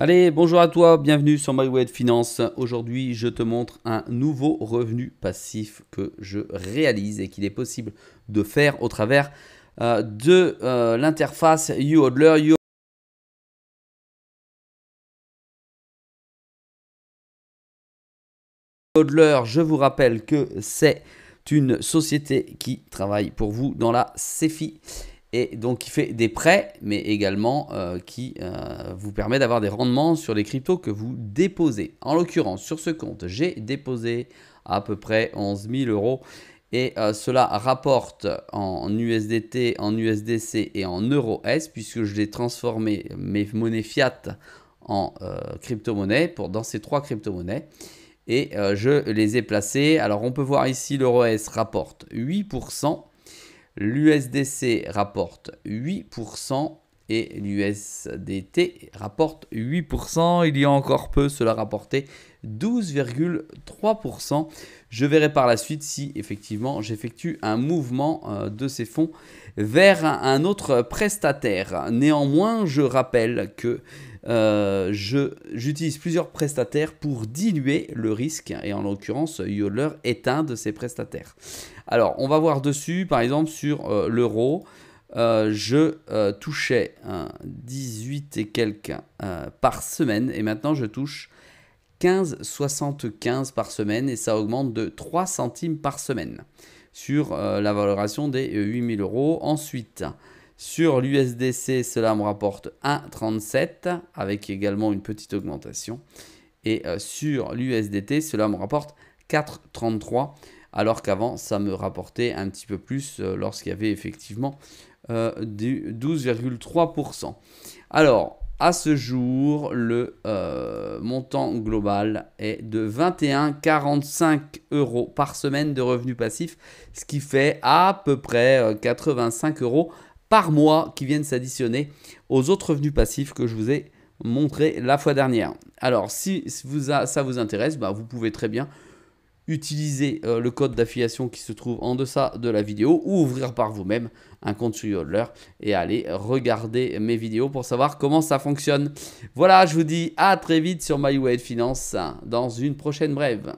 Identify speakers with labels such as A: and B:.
A: Allez, bonjour à toi, bienvenue sur My Finance. Aujourd'hui, je te montre un nouveau revenu passif que je réalise et qu'il est possible de faire au travers euh, de euh, l'interface YouHodler. You je vous rappelle que c'est une société qui travaille pour vous dans la CEFI et donc il fait des prêts, mais également euh, qui euh, vous permet d'avoir des rendements sur les cryptos que vous déposez. En l'occurrence, sur ce compte, j'ai déposé à peu près 11 000 euros et euh, cela rapporte en USDT, en USDC et en euros puisque je l'ai transformé mes monnaies fiat en crypto-monnaie pour, dans ces trois crypto-monnaies et je les ai placées. Alors on peut voir ici l'EUROS rapporte 8%. L'USDC rapporte 8% et l'USDT rapporte 8%. Il y a encore peu, cela rapportait 12,3%. Je verrai par la suite si effectivement j'effectue un mouvement euh, de ces fonds vers un autre prestataire. Néanmoins, je rappelle que euh, j'utilise plusieurs prestataires pour diluer le risque et en l'occurrence Yodler est un de ces prestataires. Alors on va voir dessus par exemple sur euh, l'euro. Euh, je euh, touchais 18 et quelques euh, par semaine et maintenant je touche 15,75 par semaine et ça augmente de 3 centimes par semaine sur la valorisation des 8000 euros. Ensuite, sur l'USDC, cela me rapporte 1,37 avec également une petite augmentation. Et sur l'USDT, cela me rapporte 4,33 alors qu'avant ça me rapportait un petit peu plus lorsqu'il y avait effectivement euh, du 12,3%. Alors, à ce jour, le euh, montant global est de 21,45 euros par semaine de revenus passifs, ce qui fait à peu près 85 euh, euros par mois qui viennent s'additionner aux autres revenus passifs que je vous ai montrés la fois dernière. Alors, si vous ça vous intéresse, bah, vous pouvez très bien utiliser euh, le code d'affiliation qui se trouve en deçà de la vidéo ou ouvrir par vous-même un compte sur Yodler et aller regarder mes vidéos pour savoir comment ça fonctionne. Voilà, je vous dis à très vite sur MyWay Finance dans une prochaine brève.